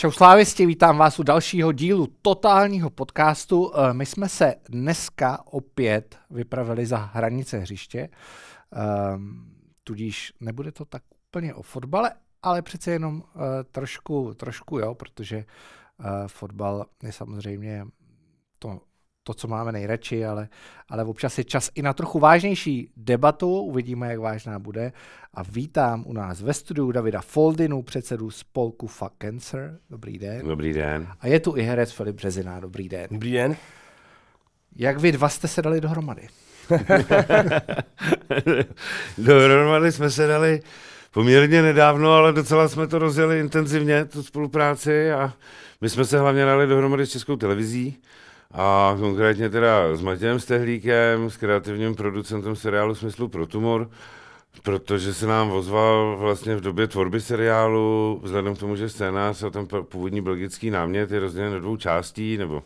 Čau slávisti, vítám vás u dalšího dílu totálního podcastu. Eh, my jsme se dneska opět vypravili za hranice hřiště, ehm, tudíž nebude to tak úplně o fotbale, ale přece jenom eh, trošku, trošku jo, protože eh, fotbal je samozřejmě to to, co máme nejradši, ale, ale občas je čas i na trochu vážnější debatu, uvidíme, jak vážná bude. A vítám u nás ve studiu Davida Foldinu, předsedu spolku Fuck Cancer. Dobrý den. Dobrý den. A je tu i herec Filip Březina. Dobrý den. Dobrý den. Jak vy dva jste se dali dohromady? dohromady jsme se dali poměrně nedávno, ale docela jsme to rozjeli intenzivně, tu spolupráci a my jsme se hlavně dali dohromady s Českou televizí, a konkrétně teda s Matějem Stehlíkem, s kreativním producentem seriálu Smyslu pro tumor, protože se nám ozval vlastně v době tvorby seriálu, vzhledem k tomu, že scénář a ten původní belgický námět je rozdělen do dvou částí, nebo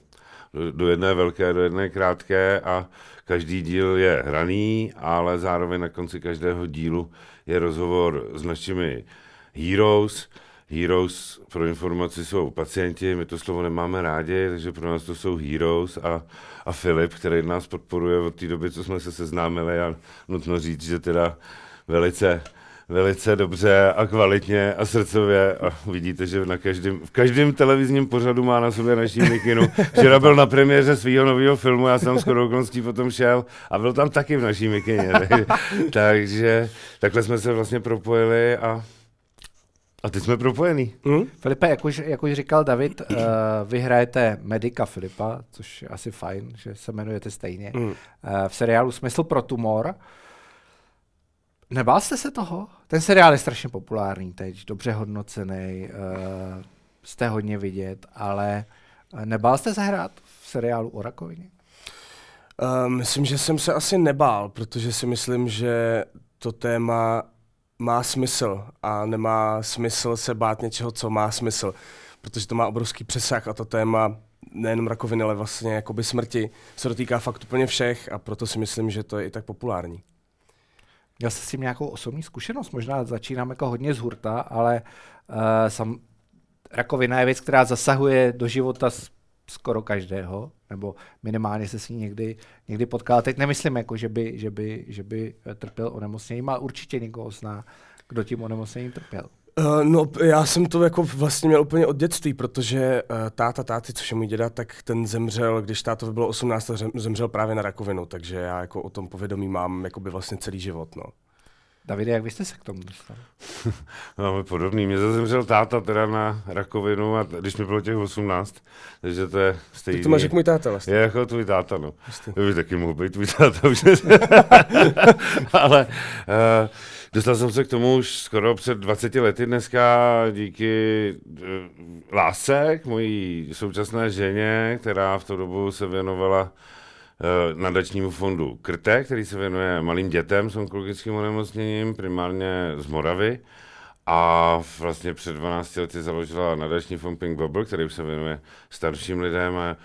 do jedné velké, do jedné krátké a každý díl je hraný, ale zároveň na konci každého dílu je rozhovor s našimi heroes, heroes pro informaci jsou pacienti, my to slovo nemáme rádi, takže pro nás to jsou heroes a, a Filip, který nás podporuje od té doby, co jsme se seznámili a nutno říct, že teda velice velice dobře a kvalitně a srdcově a vidíte, že na každém, v každém televizním pořadu má na sobě naší mikinu. Včera byl na premiéře svého nového filmu, já jsem skoro okolností potom šel a byl tam taky v naší mikině. takže takhle jsme se vlastně propojili a a teď jsme propojený. Hmm? Filipe, jak už, jak už říkal David, uh, vy hrajete Medika Filipa, což je asi fajn, že se jmenujete stejně, hmm. uh, v seriálu Smysl pro tumor. Nebál jste se toho? Ten seriál je strašně populární teď, dobře hodnocený, uh, jste hodně vidět, ale nebál jste se hrát v seriálu o rakovině? Uh, myslím, že jsem se asi nebál, protože si myslím, že to téma má smysl a nemá smysl se bát něčeho, co má smysl, protože to má obrovský přesah a to téma nejenom rakoviny, ale vlastně jakoby smrti se dotýká fakt úplně všech a proto si myslím, že to je i tak populární. Měl jsi s tím nějakou osobní zkušenost? Možná začínám jako hodně z hurta, ale uh, sam, rakovina je věc, která zasahuje do života skoro každého, nebo minimálně se s ní někdy, někdy potkal. Teď nemyslím, jako, že, by, že, by, že by eh, trpěl onemocněním, ale určitě někoho zná, kdo tím onemocněním trpěl. Uh, no, já jsem to jako vlastně měl úplně od dětství, protože uh, táta, táty, což je můj děda, tak ten zemřel, když táto bylo 18, zemřel právě na rakovinu, takže já jako o tom povědomí mám by vlastně celý život, no. Davide, jak byste se k tomu dostal? Máme podobný. Mě zase zemřel táta teda na rakovinu, a když mi bylo těch 18, takže to je stejný. Ty to máš jak můj táta vlastně. Je jako tvůj táta, no. Vlastně. By taky mohl být tvůj táta už. Ale uh, dostal jsem se k tomu už skoro před 20 lety dneska díky uh, lásce k mojí současné ženě, která v tu dobu se věnovala Eh, nadačnímu fondu Krte, který se věnuje malým dětem s onkologickým onemocněním, primárně z Moravy. A vlastně před 12 lety založila nadační fond Pink Bubble, který se věnuje starším lidem, a,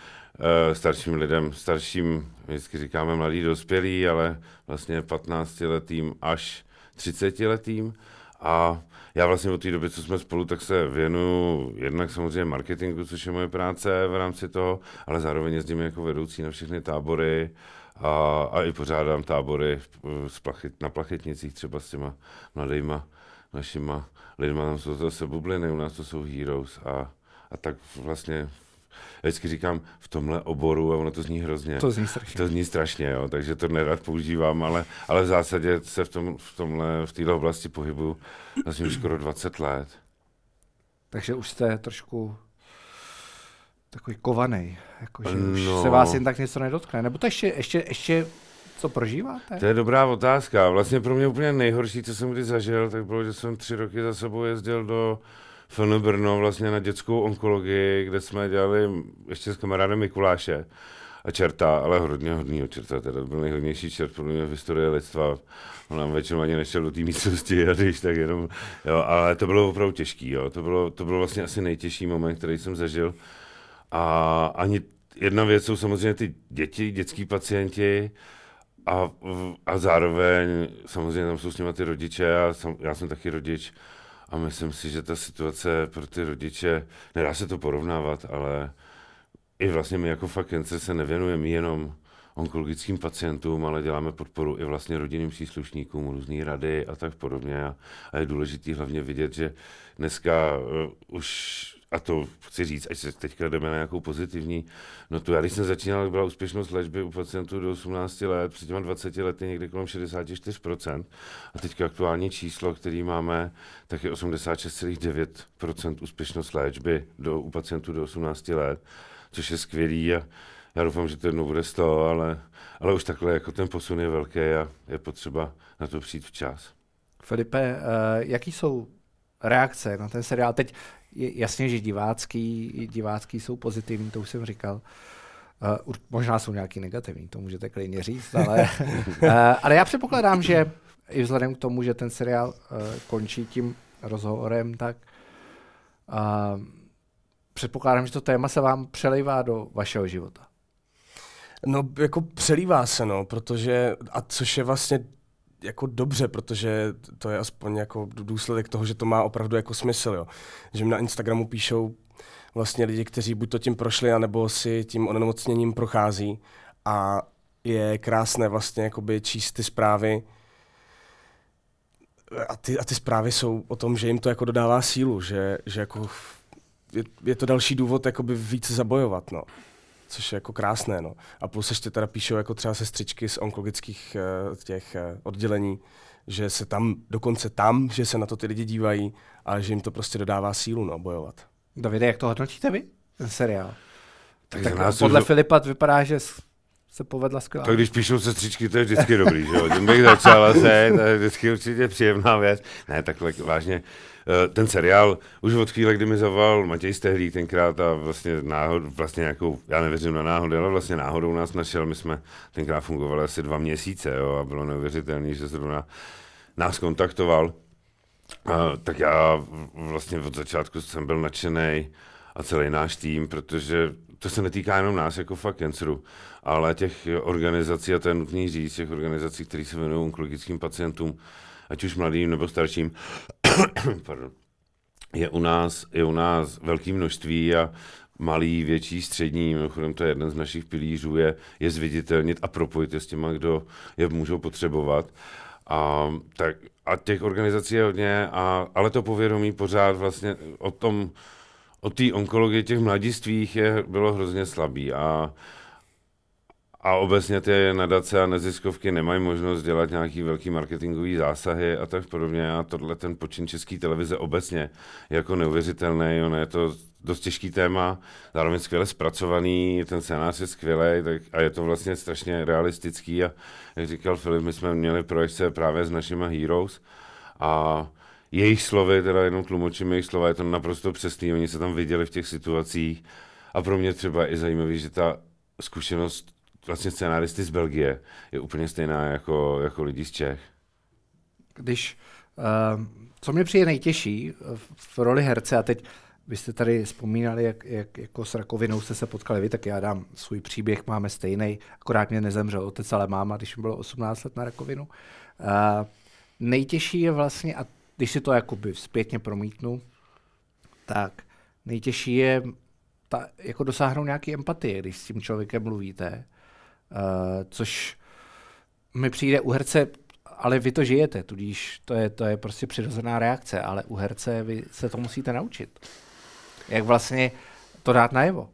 eh, starším lidem, starším, vždycky říkáme mladý dospělý, ale vlastně 15 letým až 30 letým. A já vlastně od té doby, co jsme spolu, tak se věnuju jednak samozřejmě marketingu, což je moje práce v rámci toho, ale zároveň jezdím jako vedoucí na všechny tábory a, a i pořádám tábory z plachyt, na plachetnicích třeba s těma mladýma našima lidma. Tam jsou zase bubliny, u nás to jsou heroes a, a tak vlastně vždycky říkám v tomhle oboru a ono to zní hrozně. To zní strašně. To zní strašně, jo, takže to nerad používám, ale, ale v zásadě se v, tom, v tomhle, v této oblasti pohybu vlastně už skoro 20 let. Takže už jste trošku takový kovaný, jakože no. už se vás jen tak něco nedotkne. Nebo to ještě, ještě, ještě co prožíváte? To je dobrá otázka. Vlastně pro mě úplně nejhorší, co jsem kdy zažil, tak bylo, že jsem tři roky za sebou jezdil do FN Brno vlastně na dětskou onkologii, kde jsme dělali ještě s kamarádem Mikuláše a čerta, ale hodně hodný čerta, teda byl nejhodnější čert pro mě v historii lidstva. On nám většinou ani nešel do té místnosti, a když tak jenom, jo, ale to bylo opravdu těžký, jo. To, bylo, to bylo vlastně asi nejtěžší moment, který jsem zažil. A ani jedna věc jsou samozřejmě ty děti, dětský pacienti, a, a zároveň samozřejmě tam jsou s nimi ty rodiče, a sam, já jsem taky rodič, a myslím si, že ta situace pro ty rodiče, nedá se to porovnávat, ale i vlastně my jako fakence se nevěnujeme jenom onkologickým pacientům, ale děláme podporu i vlastně rodinným příslušníkům, různý rady a tak podobně. A, je důležité hlavně vidět, že dneska eh, už a to chci říct, až se teďka jdeme na nějakou pozitivní notu. Já když jsem začínal, byla úspěšnost léčby u pacientů do 18 let, před těma 20 lety někde kolem 64%. A teďka aktuální číslo, který máme, tak je 86,9% úspěšnost léčby do, u pacientů do 18 let, což je skvělý. A já doufám, že to jednou bude 100, ale, ale už takhle jako ten posun je velký a je potřeba na to přijít včas. Filipe, eh, jaký jsou reakce na ten seriál? Teď jasně, že divácký, divácký jsou pozitivní, to už jsem říkal. Uh, možná jsou nějaký negativní, to můžete klidně říct, ale, uh, ale já předpokládám, že i vzhledem k tomu, že ten seriál uh, končí tím rozhovorem, tak uh, předpokládám, že to téma se vám přelejvá do vašeho života. No, jako přelívá se, no, protože, a což je vlastně jako dobře, protože to je aspoň jako důsledek toho, že to má opravdu jako smysl. Jo. Že mi na Instagramu píšou vlastně lidi, kteří buď to tím prošli, anebo si tím onemocněním prochází. A je krásné vlastně jakoby číst ty zprávy, a ty, a ty zprávy jsou o tom, že jim to jako dodává sílu, že, že jako je, je to další důvod jakoby víc zabojovat. No což je jako krásné. No. A plus ještě teda píšou jako třeba sestřičky z onkologických uh, těch uh, oddělení, že se tam, dokonce tam, že se na to ty lidi dívají a že jim to prostě dodává sílu no, bojovat. Davide, jak to hodnotíte vy, ten seriál? Tak, tak tak podle to... Filipa vypadá, že se povedla skvělá. Tak když píšou sestřičky, to je vždycky dobrý, že jo? Tím bych začal se, to je vždycky určitě příjemná věc. Ne, tak vážně, Eh, ten seriál už od chvíle, kdy mi zavolal Matěj Stehlík tenkrát a vlastně, náhod, vlastně nějakou, já nevěřím na náhodu, ale vlastně náhodou nás našel, my jsme tenkrát fungovali asi dva měsíce jo, a bylo neuvěřitelné, že zrovna nás kontaktoval. A, eh, tak já vlastně od začátku jsem byl nadšený a celý náš tým, protože to se netýká jenom nás jako fakt ale těch organizací, a to je nutný říct, těch organizací, které se věnují onkologickým pacientům, ať už mladým nebo starším, je u nás, je u nás velký množství a malý, větší, střední, mimochodem to je jeden z našich pilířů, je, je zviditelnit a propojit je s těma, kdo je můžou potřebovat. A, tak, a těch organizací je hodně, a, ale to povědomí pořád vlastně o tom, o té onkologii těch mladistvích je, bylo hrozně slabý. A a obecně ty nadace a neziskovky nemají možnost dělat nějaký velký marketingový zásahy a tak podobně. A tohle ten počin české televize obecně jako neuvěřitelný. Ono je to dost těžký téma, zároveň skvěle zpracovaný, ten scénář je skvělý tak, a je to vlastně strašně realistický. A jak říkal Filip, my jsme měli se právě s našimi Heroes a jejich slovy, teda jenom tlumočím jejich slova, je to naprosto přesný, oni se tam viděli v těch situacích a pro mě třeba i zajímavý, že ta zkušenost vlastně scenaristy z Belgie je úplně stejná jako, jako lidi z Čech. Když, uh, co mě přijde nejtěžší v roli herce, a teď vy jste tady vzpomínali, jak, jak jako s rakovinou jste se potkali vy, tak já dám svůj příběh, máme stejný, akorát mě nezemřel otec, ale máma, když mi bylo 18 let na rakovinu. Uh, nejtěžší je vlastně, a když si to jakoby zpětně promítnu, tak nejtěžší je ta, jako dosáhnout nějaký empatie, když s tím člověkem mluvíte Eh, což mi přijde u herce, ale vy to žijete, tudíž to je, to je prostě přirozená reakce, ale u herce vy se to musíte naučit. Jak vlastně to dát najevo.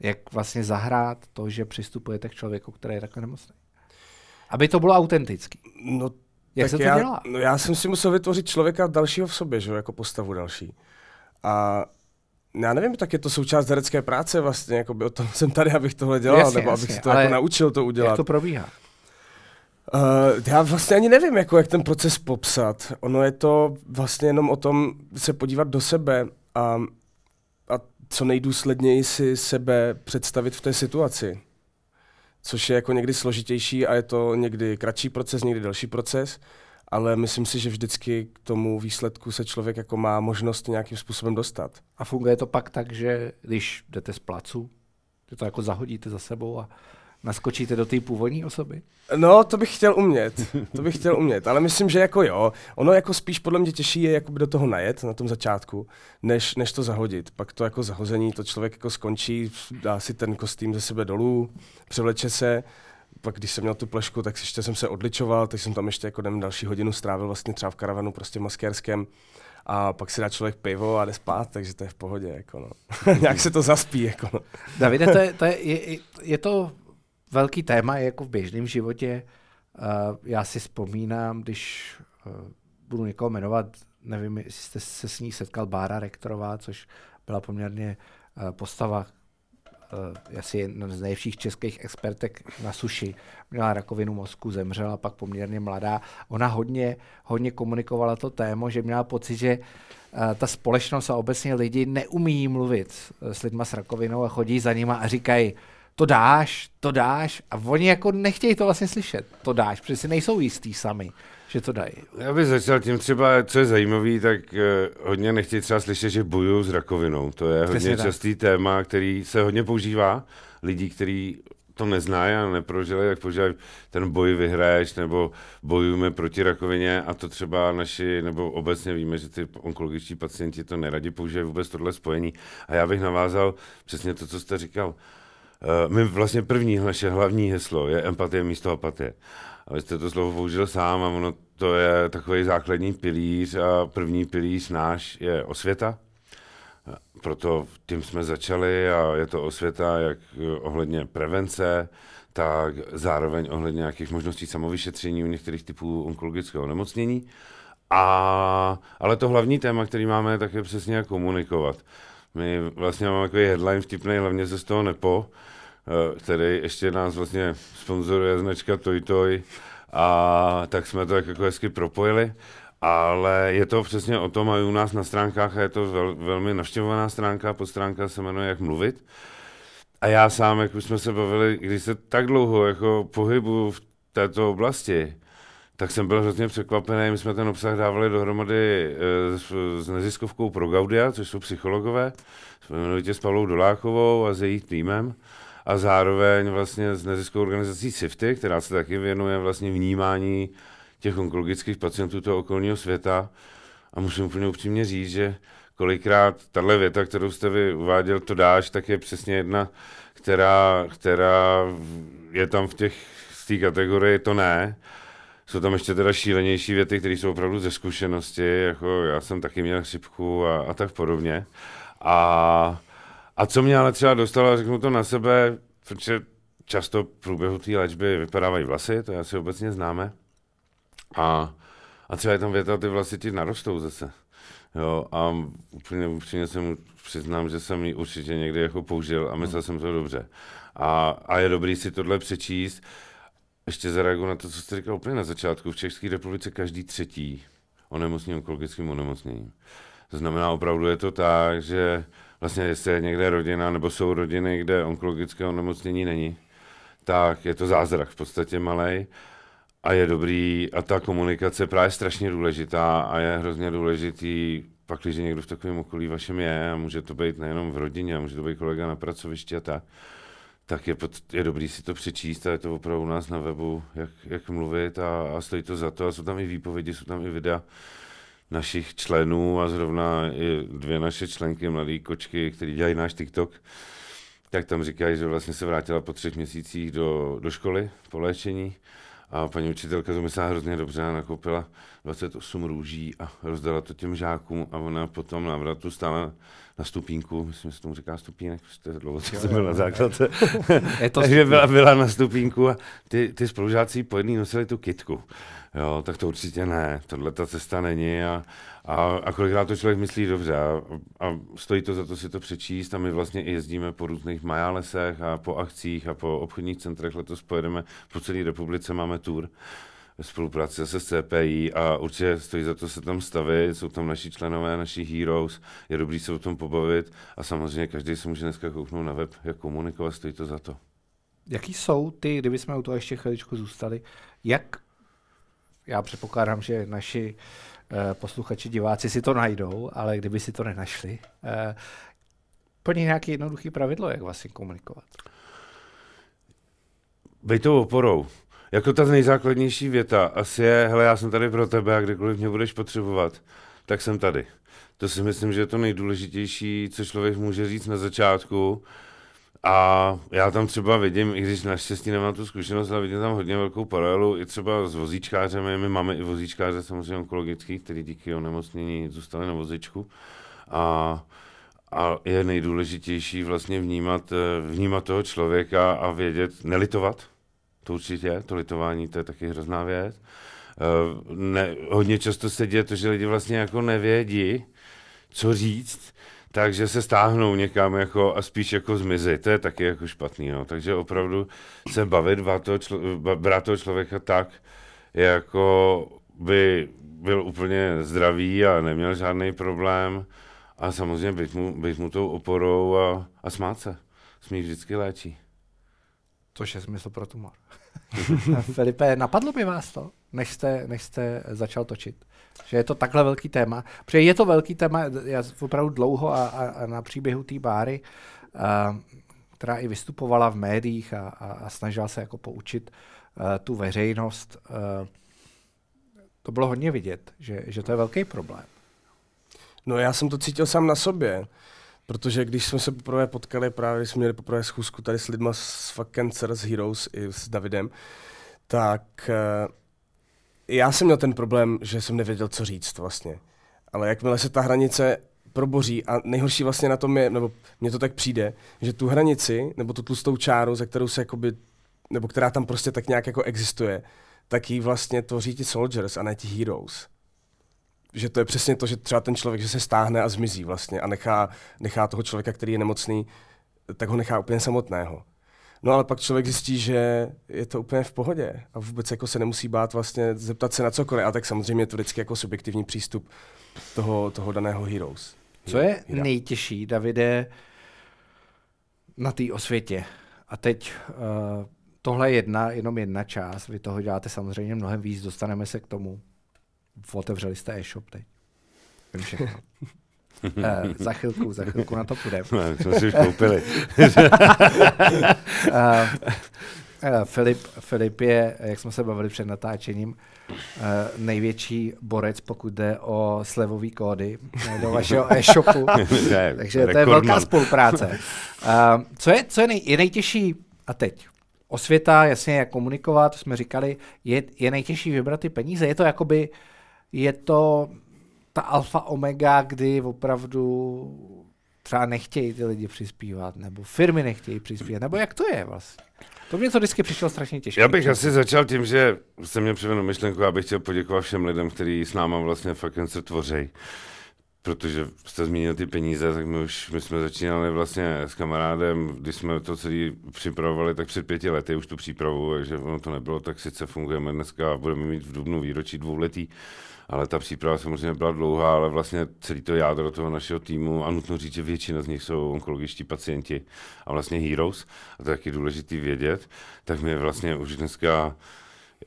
Jak vlastně zahrát to, že přistupujete k člověku, který je takhle nemocný. Aby to bylo autentický. No, jak se to já, dělá? No já jsem si musel vytvořit člověka dalšího v sobě, že? jako postavu další. A já nevím, tak je to součást herecké práce vlastně, jako by o tom jsem tady, abych tohle dělal, jasně, nebo jasně, abych se to jako naučil to udělat. Jak to probíhá? Uh, já vlastně ani nevím, jako, jak ten proces popsat. Ono je to vlastně jenom o tom se podívat do sebe a, a co nejdůsledněji si sebe představit v té situaci. Což je jako někdy složitější a je to někdy kratší proces, někdy delší proces. Uh, ale myslím si, že vždycky k tomu výsledku se člověk jako má možnost nějakým způsobem dostat. A funguje to pak tak, že když jdete z placu, že to jako zahodíte za sebou a naskočíte do té původní osoby? No, to bych chtěl umět, to bych chtěl umět, ale myslím, že jako jo, ono jako spíš podle mě těžší je jako do toho najet na tom začátku, než, než to zahodit. Pak to jako zahození, to člověk jako skončí, dá si ten kostým ze sebe dolů, převleče se, pak když jsem měl tu plešku, tak ještě jsem se odličoval, tak jsem tam ještě jako nevím, další hodinu strávil vlastně třeba v karavanu prostě maskérském a pak si dá člověk pivo a jde spát, takže to je v pohodě. Jako no. Nějak se to zaspí. Jako no. Davide, to je, to je, je, je to velký téma jako v běžném životě. Uh, já si vzpomínám, když uh, budu někoho jmenovat, nevím, jestli jste se s ní setkal Bára Rektorová, což byla poměrně uh, postava, Eh, asi jedna z nejvších českých expertek na suši. Měla rakovinu mozku, zemřela pak poměrně mladá. Ona hodně, hodně komunikovala to téma, že měla pocit, že eh, ta společnost a obecně lidi neumí mluvit eh, s lidma s rakovinou a chodí za nima a říkají, to dáš, to dáš a oni jako nechtějí to vlastně slyšet, to dáš, protože si nejsou jistý sami že to dají. Já bych začal tím třeba, co je zajímavé, tak eh, hodně nechtějí třeba slyšet, že bojují s rakovinou. To je Přesně hodně tak. častý téma, který se hodně používá. Lidí, kteří to neznají a neprožili, tak požívají, ten boj vyhraješ, nebo bojujeme proti rakovině a to třeba naši, nebo obecně víme, že ty onkologičtí pacienti to neradi používají vůbec tohle spojení. A já bych navázal přesně to, co jste říkal. Eh, my vlastně první naše hlavní heslo je empatie místo apatie. A vy jste to slovo použil sám a ono to je takový základní pilíř a první pilíř náš je osvěta. Eh, proto tím jsme začali a je to osvěta jak eh, ohledně prevence, tak zároveň ohledně nějakých možností samovyšetření u některých typů onkologického nemocnění. A, ale to hlavní téma, který máme, tak je přesně jak komunikovat. My vlastně máme takový headline vtipný, hlavně se z toho nepo, eh, který ještě nás vlastně sponzoruje značka Toy Toy a tak jsme to tak jako hezky propojili. Ale je to přesně o tom, a u nás na stránkách, a je to vel, velmi navštěvovaná stránka, podstránka se jmenuje Jak mluvit. A já sám, jak už jsme se bavili, když se tak dlouho jako pohybu v této oblasti, tak jsem byl hrozně překvapený. My jsme ten obsah dávali dohromady eh, s, s neziskovkou pro Gaudia, což jsou psychologové, jmenovitě s Pavlou Dolákovou a s jejich týmem. A zároveň vlastně s neziskovou organizací SIFTY, která se taky věnuje vlastně vnímání těch onkologických pacientů toho okolního světa. A musím úplně upřímně říct, že kolikrát tahle věta, kterou jste vy uváděl, to dáš, tak je přesně jedna, která, která je tam v těch v té kategorii to ne jsou tam ještě teda šílenější věty, které jsou opravdu ze zkušenosti, jako já jsem taky měl chřipku a, a tak podobně. A, a co mě ale třeba dostalo, řeknu to na sebe, protože často v průběhu té léčby vypadávají vlasy, to asi obecně známe. A, a třeba je tam věta, ty vlasy ti narostou zase. Jo, a úplně upřímně jsem přiznám, že jsem ji určitě někdy jako použil a myslel hmm. jsem to dobře. A, a je dobrý si tohle přečíst, ještě zareaguju na to, co jste říkal úplně na začátku. V České republice každý třetí onemocní onkologickým onemocněním. To znamená, opravdu je to tak, že vlastně jestli je někde rodina, nebo jsou rodiny, kde onkologické onemocnění není, tak je to zázrak v podstatě malý a je dobrý a ta komunikace právě je strašně důležitá a je hrozně důležitý pak, když někdo v takovém okolí vašem je a může to být nejenom v rodině, a může to být kolega na pracovišti a tak, tak je, pod, je dobrý si to přečíst a je to opravdu u nás na webu, jak, jak mluvit a, a stojí to za to a jsou tam i výpovědi, jsou tam i videa našich členů a zrovna i dvě naše členky, mladé kočky, které dělají náš TikTok, tak tam říkají, že vlastně se vrátila po třech měsících do, do školy po léčení a paní učitelka to myslela hrozně dobře a nakoupila 28 růží a rozdala to těm žákům a ona potom návratu stála na stupínku, myslím, že se tomu říká stupínek, jste dlouho co jsem byl na základce, je to takže byla, byla na stupínku a ty, ty spolužáci po jedný nosili tu kitku. Jo, tak to určitě ne, tohle ta cesta není a, a, a kolikrát to člověk myslí dobře a, a stojí to za to si to přečíst a my vlastně i jezdíme po různých majálesech a po akcích a po obchodních centrech, letos pojedeme po celé republice, máme tour spolupráce se CPI a určitě stojí za to se tam stavit, jsou tam naši členové, naši heroes, je dobrý se o tom pobavit a samozřejmě každý se může dneska kouknout na web, jak komunikovat, stojí to za to. Jaký jsou ty, kdybychom u toho ještě chviličku zůstali, jak, já předpokládám, že naši eh, posluchači, diváci si to najdou, ale kdyby si to nenašli, eh, plní nějaké jednoduché pravidlo, jak vlastně komunikovat? Bej to oporou jako ta nejzákladnější věta asi je, hele, já jsem tady pro tebe a kdykoliv mě budeš potřebovat, tak jsem tady. To si myslím, že je to nejdůležitější, co člověk může říct na začátku. A já tam třeba vidím, i když naštěstí nemám tu zkušenost, ale vidím tam hodně velkou paralelu i třeba s vozíčkářemi. My máme i vozíčkáře samozřejmě onkologických, který díky onemocnění zůstali na vozičku. A, a je nejdůležitější vlastně vnímat, eh, vnímat toho člověka a vědět, nelitovat, to určitě, to litování, to je taky hrozná věc. Eh, ne, hodně často se děje to, že lidi vlastně jako nevědí, co říct, takže se stáhnou někam jako a spíš jako zmizí. To je taky jako špatný, no. Takže opravdu se bavit, toho, člo, brát toho člověka tak, jako by byl úplně zdravý a neměl žádný problém a samozřejmě být mu, být mu tou oporou a, a smát se. Smích vždycky léčí. Což je smysl pro tumor. Filipe, napadlo by vás to, než jste, než jste začal točit? Že je to takhle velký téma. Protože je to velký téma, já opravdu dlouho a, a, a na příběhu té Báry, a, eh, která i vystupovala v médiích a, a, a snažila se jako poučit a, eh, tu veřejnost, a, eh, to bylo hodně vidět, že, že to je velký problém. No já jsem to cítil sám na sobě. Protože když jsme se poprvé potkali, právě když jsme měli poprvé schůzku tady s lidma z Fuck Cancer, s Heroes i s Davidem, tak eh, já jsem měl ten problém, že jsem nevěděl, co říct vlastně. Ale jakmile se ta hranice proboří a nejhorší vlastně na tom je, nebo mně to tak přijde, že tu hranici, nebo tu tlustou čáru, za kterou se jakoby, nebo která tam prostě tak nějak jako existuje, tak ji vlastně tvoří ti soldiers a ne ti heroes že to je přesně to, že třeba ten člověk, že se stáhne a zmizí vlastně a nechá, nechá toho člověka, který je nemocný, tak ho nechá úplně samotného. No ale pak člověk zjistí, že je to úplně v pohodě a vůbec jako se nemusí bát vlastně zeptat se na cokoliv. A tak samozřejmě je to vždycky jako subjektivní přístup toho, toho daného Heroes. Co je Hira. nejtěžší, Davide, na té osvětě? A teď uh, tohle je jedna, jenom jedna část. Vy toho děláte samozřejmě mnohem víc, dostaneme se k tomu otevřeli jste e-shop teď. uh, za chvilku, za chvilku na to půjdeme. No, jsme si už koupili. uh, uh, Filip, Filip je, jak jsme se bavili před natáčením, Uh, největší borec, pokud jde o slevový kódy do vašeho e-shopu. Takže to je velká spolupráce. Uh, co je, co je, nej, je nejtěžší, a teď, osvěta, jasně, jak komunikovat, jsme říkali, je, je nejtěžší vybrat ty peníze. Je to jakoby uh, je to ta alfa omega, kdy opravdu třeba nechtějí ty lidi přispívat, nebo firmy nechtějí přispívat, nebo jak to je vlastně? To mě to vždycky přišlo strašně těžké. Já bych asi začal tím, že se mě přivedl myšlenku, abych chtěl poděkovat všem lidem, kteří s náma vlastně fakt se tvoří protože jste zmínil ty peníze, tak my už my jsme začínali vlastně s kamarádem, když jsme to celé připravovali, tak před pěti lety už tu přípravu, takže ono to nebylo, tak sice fungujeme dneska a budeme mít v Dubnu výročí dvouletý, ale ta příprava samozřejmě byla dlouhá, ale vlastně celý to jádro toho našeho týmu, a nutno říct, že většina z nich jsou onkologičtí pacienti a vlastně heroes, a to je taky důležitý vědět, tak my vlastně už dneska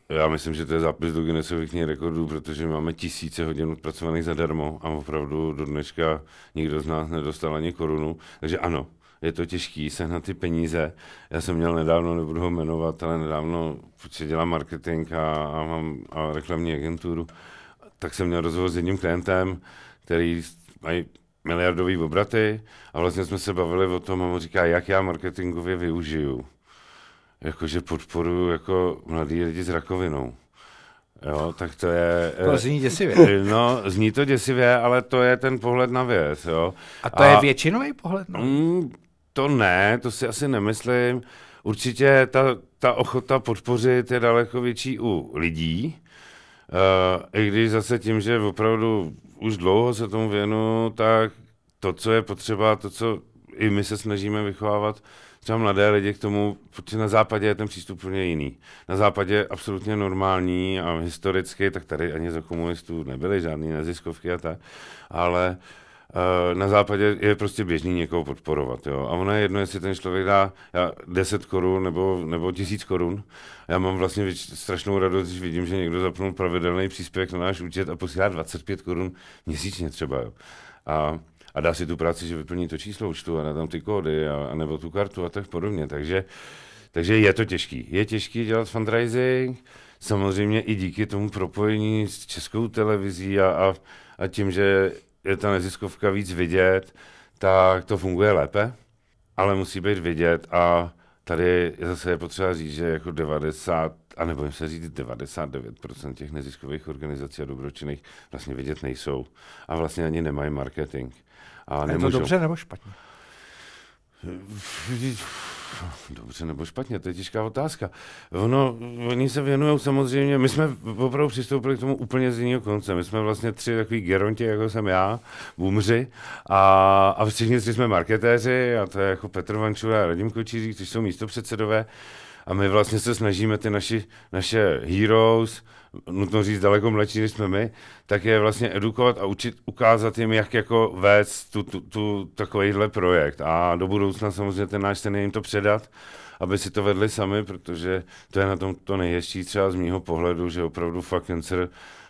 já myslím, že to je zápis do Guinnessových knih rekordů, protože máme tisíce hodin odpracovaných zadarmo a opravdu do dneška nikdo z nás nedostal ani korunu. Takže ano, je to těžký sehnat ty peníze. Já jsem měl nedávno, nebudu ho jmenovat, ale nedávno, protože dělám marketing a, a mám a reklamní agenturu, tak jsem měl rozhovor s jedním klientem, který mají miliardové obraty a vlastně jsme se bavili o tom a on říká, jak já marketingově využiju jakože podporuju jako mladí lidi s rakovinou. Jo, tak to je... To eh, no, zní děsivě. No, zní to děsivě, ale to je ten pohled na věc, jo. A to A, je většinový pohled? No? Mm, to ne, to si asi nemyslím. Určitě ta, ta ochota podpořit je daleko větší u lidí, uh, i když zase tím, že opravdu už dlouho se tomu věnu, tak to, co je potřeba, to, co i my se snažíme vychovávat, třeba mladé lidi k tomu, protože na západě je ten přístup úplně jiný. Na západě je absolutně normální a historicky, tak tady ani za komunistů nebyly žádné neziskovky a tak, ale eh, na západě je prostě běžný někoho podporovat. Jo? A ono je jedno, jestli ten člověk dá 10 korun nebo, nebo 1000 korun. Já mám vlastně věč, strašnou radost, když vidím, že někdo zapnul pravidelný příspěvek na náš účet a posílá 25 korun měsíčně třeba. Jo? A a dá si tu práci, že vyplní to číslo účtu a dá tam ty kódy a, a nebo tu kartu a tak podobně. Takže, takže je to těžký. Je těžký dělat fundraising, samozřejmě i díky tomu propojení s českou televizí a, a, a tím, že je ta neziskovka víc vidět, tak to funguje lépe, ale musí být vidět a Tady je zase je potřeba říct, že jako 90, a nebo se říct, 99% těch neziskových organizací a dobročinných vlastně vidět nejsou. A vlastně ani nemají marketing. A, a je nemůžou. to dobře nebo špatně? Dobře nebo špatně, to je těžká otázka. Ono, oni se věnují samozřejmě, my jsme opravdu přistoupili k tomu úplně z jiného konce. My jsme vlastně tři takový geronti, jako jsem já, bumři, a, a všichni tři jsme marketéři, a to je jako Petr Vančura a Radim Kočíří, kteří jsou místopředsedové. A my vlastně se snažíme ty naši, naše heroes, nutno říct daleko mladší, než jsme my, tak je vlastně edukovat a učit, ukázat jim, jak jako vést tu, tu, tu takovýhle projekt. A do budoucna samozřejmě ten náš ten jim to předat, aby si to vedli sami, protože to je na tom to nejhezčí třeba z mýho pohledu, že opravdu fakt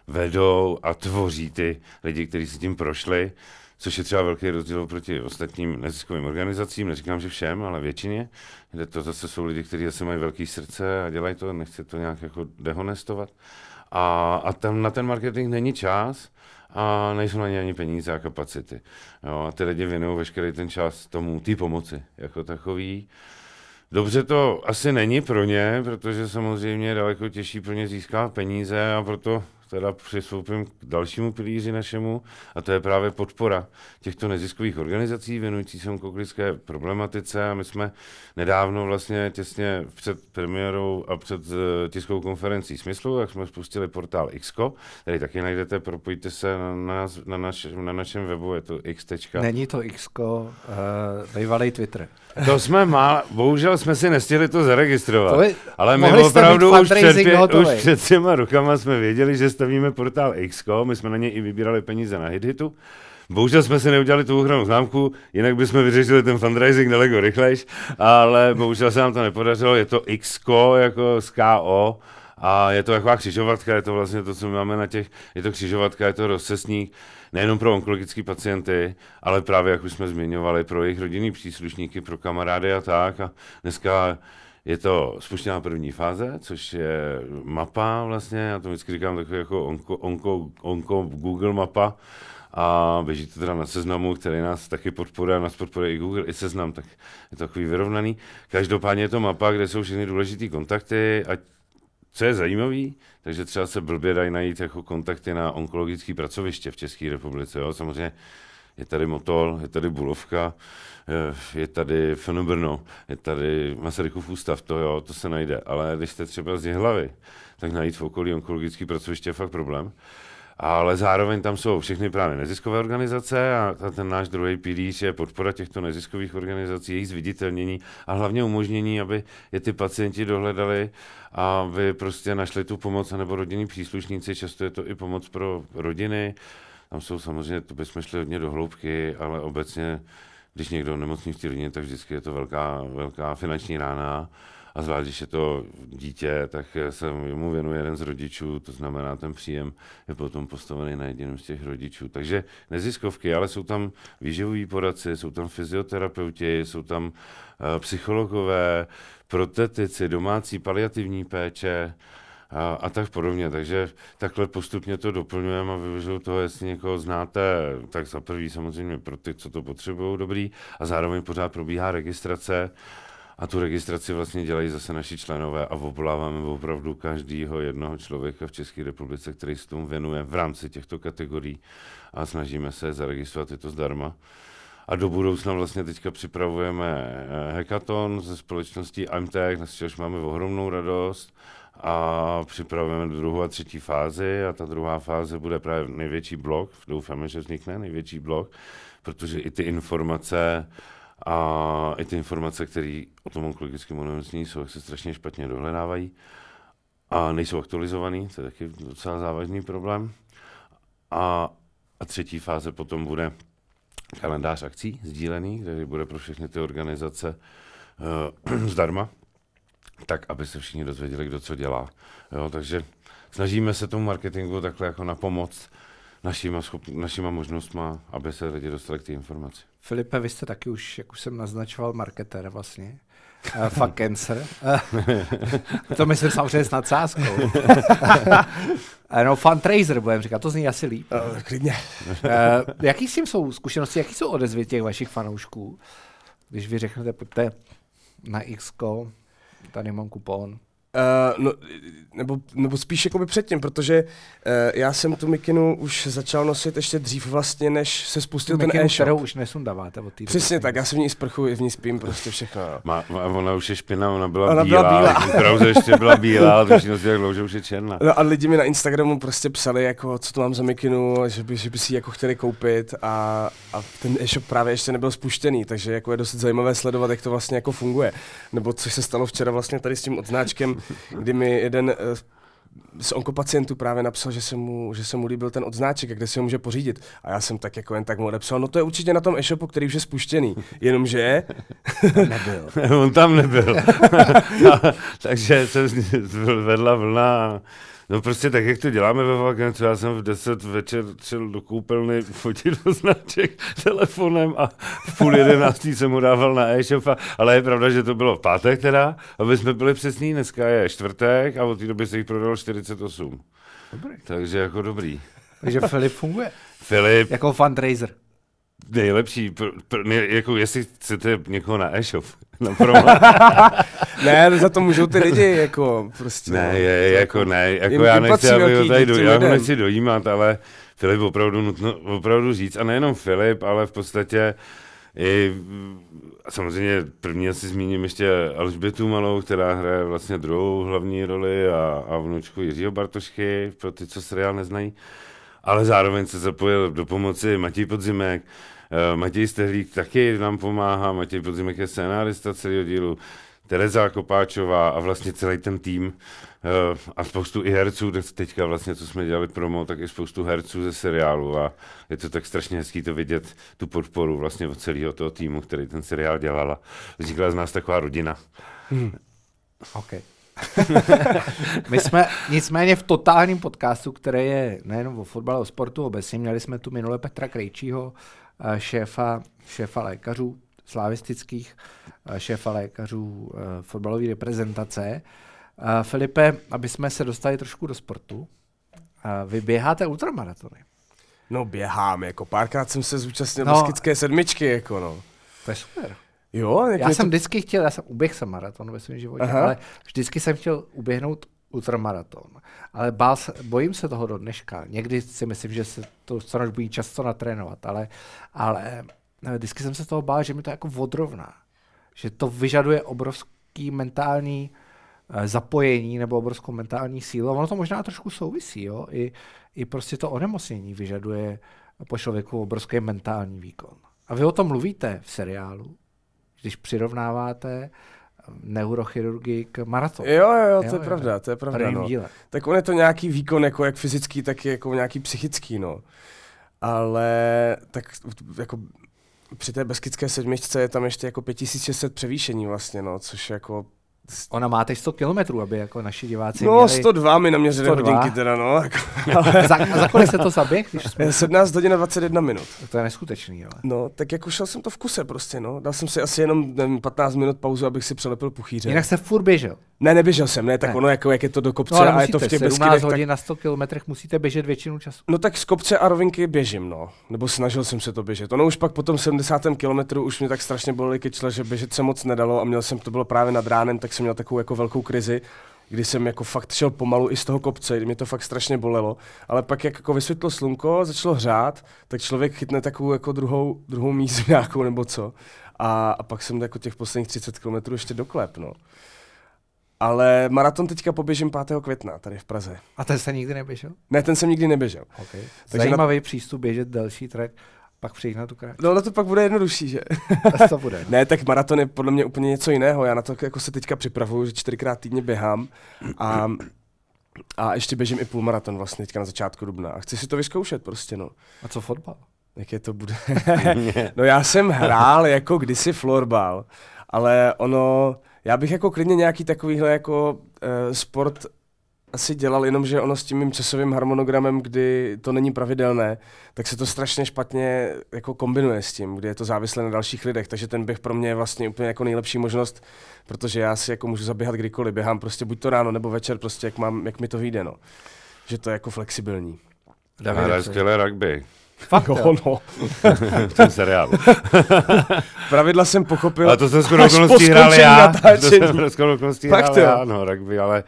vedou a tvoří ty lidi, kteří si tím prošli, což je třeba velký rozdíl proti ostatním neziskovým organizacím, neříkám, že všem, ale většině, kde to zase jsou lidi, kteří zase mají velký srdce a dělají to, nechci to nějak jako dehonestovat. A, a tam na ten marketing není čas a nejsou na ně ani peníze a kapacity. Jo, a ty lidi věnují veškerý ten čas tomu, té pomoci jako takový. Dobře to asi není pro ně, protože samozřejmě je daleko těžší pro ně získat peníze a proto teda přistoupím k dalšímu pilíři našemu, a to je právě podpora těchto neziskových organizací věnující se koklické problematice. A my jsme nedávno vlastně těsně před premiérou a před eh, tiskovou konferencí Smyslu, jak jsme spustili portál XCO, který taky najdete, propojte se na, nás, na, naš, na našem webu, je to x. Není to XCO, uh, eh, bývalý Twitter. To jsme má, bohužel jsme si nestihli to zaregistrovat. To by, ale my opravdu už před, už před těma rukama jsme věděli, že jste postavíme portál XCO, my jsme na něj i vybírali peníze na Hidhitu. Bohužel jsme si neudělali tu úhranou známku, jinak bychom vyřešili ten fundraising daleko rychlejš, ale bohužel se nám to nepodařilo, je to XCO jako z KO, a je to taková křižovatka, je to vlastně to, co my máme na těch, je to křižovatka, je to rozcesník, nejenom pro onkologické pacienty, ale právě, jak už jsme zmiňovali, pro jejich rodinný příslušníky, pro kamarády a tak. A dneska je to spuštěná první fáze, což je mapa vlastně, já to vždycky říkám takový jako onko, onko, onko Google mapa, a běží to teda na seznamu, který nás taky podporuje a nás podporuje i Google, i seznam, tak je to takový vyrovnaný. Každopádně je to mapa, kde jsou všechny důležité kontakty, a co je zajímavé, takže třeba se blbě dají najít jako kontakty na onkologické pracoviště v České republice. Jo? Samozřejmě je tady Motol, je tady Bulovka, Eh, je tady FNU Brno, je tady Masarykův ústav, to jo, to se najde. Ale když jste třeba z hlavy, tak najít v okolí onkologický pracoviště je fakt problém. Ale zároveň tam jsou všechny právě neziskové organizace a ten náš druhý pilíř je podpora těchto neziskových organizací, jejich zviditelnění a hlavně umožnění, aby je ty pacienti dohledali a aby prostě našli tu pomoc, nebo rodinní příslušníci, často je to i pomoc pro rodiny. Tam jsou samozřejmě, to bychom šli hodně do hloubky, ale obecně když někdo nemocní v rodině, tak vždycky je to velká, velká finanční rána. A zvlášť, když je to dítě, tak se mu věnuje jeden z rodičů, to znamená, ten příjem je potom postavený na jediném z těch rodičů. Takže neziskovky, ale jsou tam výživoví poradci, jsou tam fyzioterapeuti, jsou tam uh, psychologové, protetici, domácí paliativní péče, a, a tak podobně. Takže takhle postupně to doplňujeme a využiju toho, jestli někoho znáte, tak za prvý samozřejmě pro ty, co to potřebují, dobrý. A zároveň pořád probíhá registrace. A tu registraci vlastně dělají zase naši členové a obláváme opravdu každého jednoho člověka v České republice, který se tomu věnuje v rámci těchto kategorií a snažíme se zaregistrovat, je to zdarma. A do budoucna vlastně teďka připravujeme hekaton eh, ze společností IMTech, na což máme ohromnou radost a připravujeme druhou a třetí fázi a ta druhá fáze bude právě největší blok, doufáme, že vznikne největší blok, protože i ty informace a i ty informace, které o tom onkologickém onemocnění jsou, se strašně špatně dohledávají a nejsou aktualizovaný, to je taky docela závažný problém. A, a třetí fáze potom bude kalendář akcí sdílený, který bude pro všechny ty organizace uh, zdarma, tak aby se všichni dozvěděli, kdo co dělá. Jo, takže snažíme se tomu marketingu takhle jako na pomoc našima, schop, našima možnostma, aby se lidi dostali k té informaci. Filipe, vy jste taky už, jak už jsem naznačoval, marketer vlastně. Uh, fuck cancer. Uh, to myslím samozřejmě s nadsázkou. Eh, no, fundraiser budem říkat, to zní asi líp. Uh, klidně. uh, jaký s tím jsou zkušenosti, jaký jsou odezvy těch vašich fanoušků? Když vy řeknete, pojďte na Xko, Está nem mão com o Paulo. Né? Eh, no, nebo, nebo spíš jako by předtím, protože uh, já jsem tu mikinu už začal nosit ještě dřív vlastně, než se spustil tu ten mikinu, e-shop. kterou už nesundáváte od té Přesně tak, já se v ní sprchu, v ní spím prostě všechno. No. Má, má, ona už je špina, ona byla ona bílá. Byla bílá. Trouze ještě byla bílá, ale to nosí tak dlouho, že už je černá. No a lidi mi na Instagramu prostě psali, jako, co to mám za mikinu, že by, že by si ji jako chtěli koupit a, a ten e-shop právě ještě nebyl spuštěný, takže jako je dost zajímavé sledovat, jak to vlastně jako funguje. Nebo co se stalo včera vlastně tady s tím odznáčkem kdy mi jeden eh, z onkopacientů právě napsal, že se, mu, že se mu líbil ten odznáček a kde si ho může pořídit. A já jsem tak jako jen tak mu odepsal, no to je určitě na tom e-shopu, který už je spuštěný, jenomže... nebyl. On tam nebyl. Takže jsem vedla vlna No prostě tak, jak to děláme ve Vakencu, já jsem v 10 večer šel do koupelny fotit do značek telefonem a v půl jedenáctý jsem mu dával na e-shopa, ale je pravda, že to bylo v pátek teda, aby jsme byli přesní, dneska je čtvrtek a od té doby se jich prodalo 48. Dobrý. Takže jako dobrý. Takže Filip funguje. Filip. Jako fundraiser. Nejlepší, pr, pr, jako jestli chcete někoho na e-shop, na ne, za to můžou ty lidi, jako prostě. Ne, no. je, jako ne, jako já nechci, aby ho tady do, já ho nechci dojímat, ale Filip opravdu nutno opravdu říct, a nejenom Filip, ale v podstatě i, samozřejmě první asi zmíním ještě Alžbětu Malou, která hraje vlastně druhou hlavní roli a, a vnučku Jiřího Bartošky, pro ty, co seriál neznají ale zároveň se zapojil do pomoci Matěj Podzimek, eh, Matěj Stehlík taky nám pomáhá, Matěj Podzimek je scénárista celého dílu, Tereza Kopáčová a vlastně celý ten tým eh, a spoustu i herců, teďka vlastně, co jsme dělali promo, tak i spoustu herců ze seriálu a je to tak strašně hezký to vidět, tu podporu vlastně od celého toho týmu, který ten seriál dělala. Vznikla z nás taková rodina. Hmm. Okay. My jsme nicméně v totálním podcastu, který je nejenom o fotbale, o sportu obecně, měli jsme tu minule Petra Krejčího, eh, šéfa, šéfa lékařů slavistických, eh, šéfa lékařů eh, fotbalové reprezentace. Filipe, aby jsme se dostali trošku do sportu, vy běháte ultramaratony. No běhám, jako párkrát jsem se zúčastnil no, sedmičky, jako no. To je super. Jo, já jako jsem to... vždycky chtěl, já jsem uběhl jsem maraton ve svém životě, Aha. ale vždycky jsem chtěl uběhnout ultramaraton. Ale bál se, bojím se toho do dneška. Někdy si myslím, že se to stranož bude často natrénovat, ale, ale eh, vždycky jsem se toho bál, že mi to jako odrovná. Že to vyžaduje obrovský mentální eh, zapojení nebo obrovskou mentální sílu. Ono to možná trošku souvisí, jo? I, i prostě to onemocnění vyžaduje po člověku obrovský mentální výkon. A vy o tom mluvíte v seriálu když přirovnáváte eh, neurochirurgii k maratonu. Jo, jo, jo, to je jo, pravda, to je pravda. No. Tak on je to nějaký výkon, jako jak fyzický, tak jako nějaký psychický, no. Ale tak jako při té beskidské sedmičce je tam ještě jako 5600 převýšení vlastně, no, což jako Ona má teď 100 km, aby jako naši diváci No, měli... 102 mi naměřili 102. hodinky teda, no. Jako. za, a za kolik se to zaběh? jsme... 17 hodin 21 minut. To je neskutečný, ale. No, tak jako šel jsem to v kuse prostě, no. Dal jsem si asi jenom nevím, 15 minut pauzu, abych si přelepil puchýře. Jinak se furt běžel. Ne, neběžel jsem, ne, tak ne. ono jako, jak je to do kopce no, a je to v těch 17 hodin tak... na 100 kilometrech musíte běžet většinu času. No tak z kopce a rovinky běžím, no. Nebo snažil jsem se to běžet. Ono už pak po tom 70. kilometru už mě tak strašně bolely kyčle, že běžet se moc nedalo a měl jsem, to bylo právě nad ránem, tak jsem měl takovou jako velkou krizi kdy jsem jako fakt šel pomalu i z toho kopce, mě to fakt strašně bolelo, ale pak jak jako vysvětlo slunko, začalo hřát, tak člověk chytne takovou jako druhou, druhou mízu nějakou nebo co. A, a pak jsem jako těch posledních 30 kilometrů ještě doklep, no. Ale maraton teďka poběžím 5. května tady v Praze. A ten se nikdy neběžel? Ne, ten jsem nikdy neběžel. Okay. Takže Zajímavý na... přístup běžet delší trek, pak přijít na tu kráč. No, ale to pak bude jednodušší, že? A to bude. ne, tak maraton je podle mě úplně něco jiného. Já na to jako se teďka připravuju, že čtyřikrát týdně běhám a, a ještě běžím i půlmaraton vlastně teďka na začátku dubna. A chci si to vyzkoušet prostě, no. A co fotbal? Jaké to bude? no já jsem hrál jako kdysi florbal, ale ono já bych jako klidně nějaký takovýhle jako uh, sport asi dělal, jenomže ono s tím mým časovým harmonogramem, kdy to není pravidelné, tak se to strašně špatně jako kombinuje s tím, kdy je to závislé na dalších lidech, takže ten běh pro mě je vlastně úplně jako nejlepší možnost, protože já si jako můžu zaběhat kdykoliv, běhám prostě buď to ráno nebo večer, prostě jak, mám, jak mi to vyjde, no. že to je jako flexibilní. Hraje skvělé rugby. Fakt, jo, jo. Jako no. v tom seriálu. Pravidla jsem pochopil. Ale to jsem skoro okolností hrál já. To jsem skoro hrál já, no, rugby, ale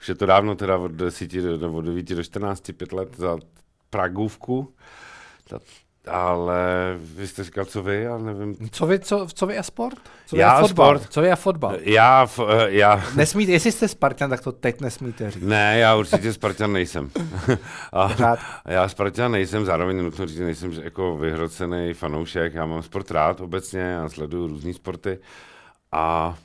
už je to dávno, teda od 10 do, nebo 9 do 14, 5 let za Pragůvku. Ale vy jste říkal, co vy, já nevím. Co vy, co, co vy a sport? Co vy já a Sport. Co vy a fotbal? Já, f, eh, já... Nesmíte, jestli jste Spartan, tak to teď nesmíte říct. Ne, já určitě Spartan nejsem. a, rád. já Spartan nejsem, zároveň nutno říct, nejsem jako vyhrocený fanoušek, já mám sport rád obecně, já sleduju různé sporty a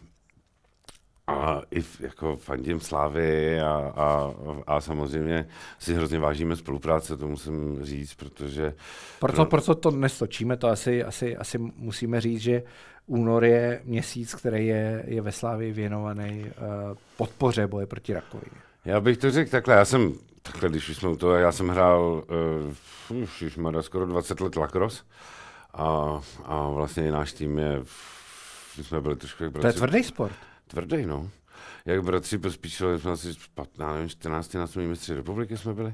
a i jako fandím Slávy a, a, a samozřejmě si hrozně vážíme spolupráce, to musím říct, protože... Proto, pro... proto to nestočíme, to asi, asi, asi musíme říct, že únor je měsíc, který je, je ve Slávě věnovaný uh, podpoře boje proti rakovině. Já bych to řekl takhle, já jsem, takhle když jsme u toho, já jsem hrál uh, už má skoro 20 let lakros a, a vlastně náš tým je, my jsme byli trošku... To je tvrdý sport tvrdý, no. Jak bratři pospíšili, jsme asi 15, nevím, 14 na svým mistři republiky jsme byli.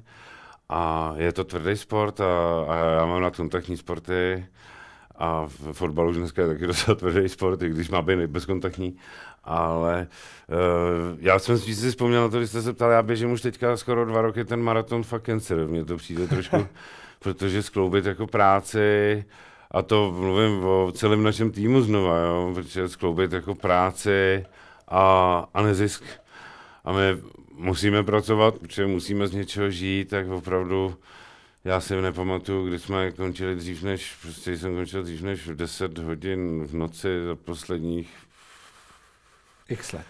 A je to tvrdý sport a, a já mám na kontaktní sporty a v fotbalu už dneska je taky docela tvrdý sport, i když má být bezkontaktní. Ale uh, já jsem si vzpomněl na to, když jste se ptal, já běžím už teďka skoro dva roky ten maraton fakt cancer, mně to přijde trošku, protože skloubit jako práci, a to mluvím o celém našem týmu znova, jo, protože skloubit jako práci, a, a nezisk. A my musíme pracovat, protože musíme z něčeho žít, tak opravdu já si nepamatuju, kdy jsme končili dřív než, prostě jsem končil dřív než v 10 hodin v noci za posledních... X let.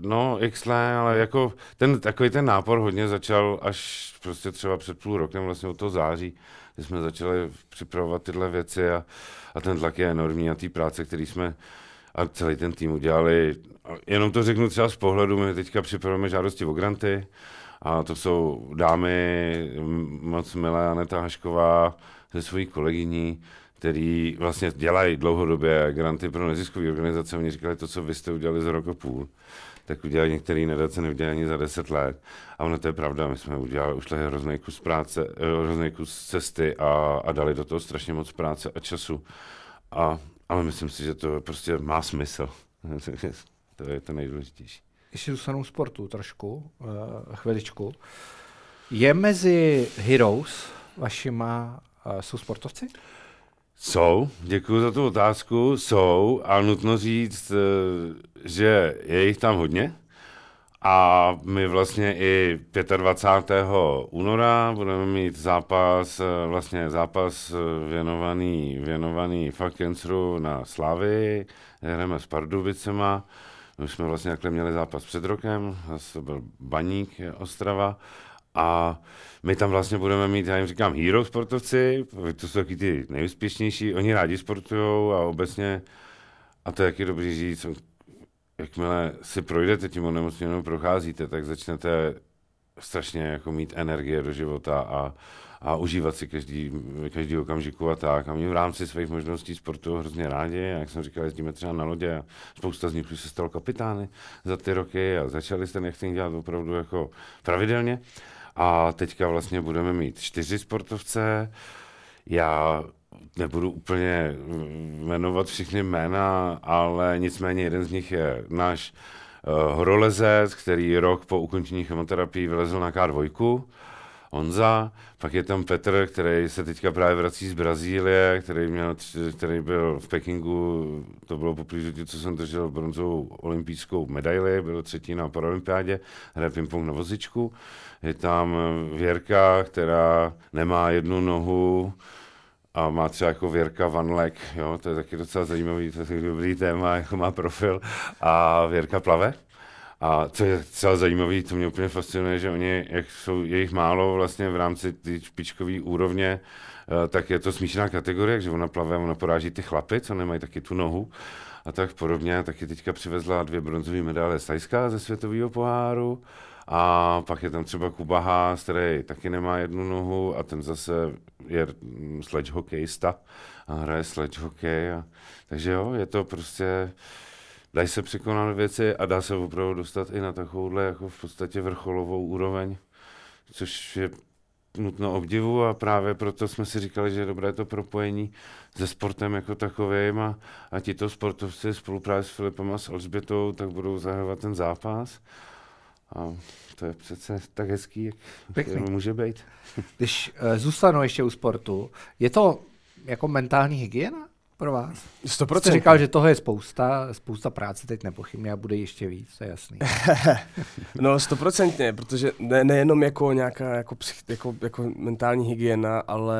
No, x let, ale jako ten, takový ten nápor hodně začal až prostě třeba před půl rokem, vlastně od toho září, kdy jsme začali připravovat tyhle věci a, a ten tlak je enormní a ty práce, který jsme a celý ten tým udělali, jenom to řeknu třeba z pohledu, my teďka připravujeme žádosti o granty a to jsou dámy moc milé Aneta Hašková se svojí kolegyní, který vlastně dělají dlouhodobě granty pro neziskové organizace. Oni říkali, to, co vy jste udělali za rok a půl, tak udělali některé nadace, neudělali ani za deset let. A ono to je pravda, my jsme udělali už hrozný kus práce, eh, hrozný kus cesty a, a dali do toho strašně moc práce a času. A ale myslím si, že to prostě má smysl. to je to nejdůležitější. Ještě zůstanu sportu trošku, eh, chviličku. Je mezi Heroes vašima, eh, jsou sportovci? Jsou, děkuji za tu otázku, jsou a nutno říct, eh, že je jich tam hodně a my vlastně i 25. února budeme mít zápas, eh, vlastně zápas eh, věnovaný, věnovaný fakt na Slavy, hrajeme s Pardubicema, my jsme vlastně takhle měli zápas před rokem, to byl Baník eh, Ostrava, a my tam vlastně budeme mít, já jim říkám, hero sportovci, to jsou taky ty nejúspěšnější, oni rádi sportují a obecně, a to je taky dobrý říct, jakmile si projdete tím onemocněním procházíte, tak začnete strašně jako mít energie do života a, a užívat si každý, každý okamžiku a tak. A mě v rámci svých možností sportu hrozně rádi, a jak jsem říkal, jezdíme třeba na lodě a spousta z nich už se stalo kapitány za ty roky a začali jste nechci dělat opravdu jako pravidelně. A teďka vlastně budeme mít čtyři sportovce. Já nebudu úplně mm, jmenovat všechny jména, ale nicméně jeden z nich je náš uh, horolezec, který rok po ukončení chemoterapii vylezl na K2. Honza, pak je tam Petr, který se teďka právě vrací z Brazílie, který, měl, tři, který byl v Pekingu, to bylo po co jsem držel bronzovou olympijskou medaili, byl třetí na paralympiádě, hraje ping na vozičku. Je tam eh, Věrka, která nemá jednu nohu, a má třeba jako Věrka Vanlek, jo, to je taky docela zajímavý, to je dobrý téma, jako má profil, a Věrka Plave. A co je docela zajímavé, to mě úplně fascinuje, že oni, jak jsou jejich málo vlastně v rámci té špičkové úrovně, eh, tak je to smíšená kategorie, že ona plave, ona poráží ty chlapy, co nemají taky tu nohu a tak podobně. Taky teďka přivezla dvě bronzové medaile z Tajska ze světového poháru a pak je tam třeba Kuba Haas, který taky nemá jednu nohu a ten zase je mm, sledge hokejista a hraje sledge hokej. A, takže jo, je to prostě, dají se překonat věci a dá se opravdu dostat i na takovouhle jako v podstatě vrcholovou úroveň, což je nutno obdivu a právě proto jsme si říkali, že je dobré to propojení se sportem jako takovým a, a tito sportovci spolupráci s Filipem a s Alžbětou tak budou zahrávat ten zápas a to je přece tak hezký, jak Pěkný. může být. Když uh, zůstanu ještě u sportu, je to jako mentální hygiena pro vás? 100%. Jste říkal, že toho je spousta, spousta práce teď nepochybně a bude ještě víc, to je jasný. no stoprocentně, protože ne, nejenom jako nějaká jako, psych, jako, jako mentální hygiena, ale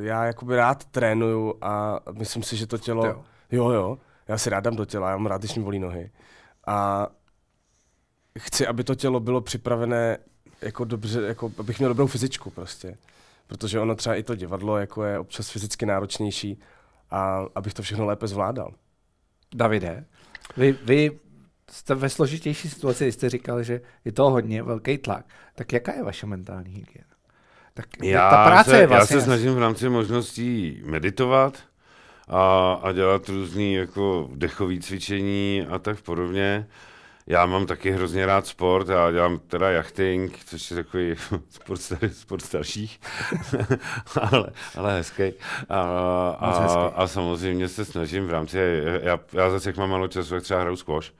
já jakoby rád trénuju a myslím si, že to tělo... Jo, jo. jo. Já si rád dám do těla, já mám rád, když mi bolí nohy. A chci, aby to tělo bylo připravené jako dobře, jako abych měl dobrou fyzičku prostě. Protože ono třeba i to divadlo jako je občas fyzicky náročnější a abych to všechno lépe zvládal. Davide, vy, vy jste ve složitější situaci, jste říkal, že je to hodně velký tlak. Tak jaká je vaše mentální hygiena? Tak já ta práce se, je vlastně... Já se vlastně- snažím v rámci možností meditovat a, a dělat různé jako dechové cvičení a tak podobně já mám taky hrozně rád sport, já dělám teda jachting, což je takový sport, star, sport starších, ale, ale hezký. A, a, a samozřejmě se snažím v rámci, já, já zase jak mám málo času, jak třeba hraju squash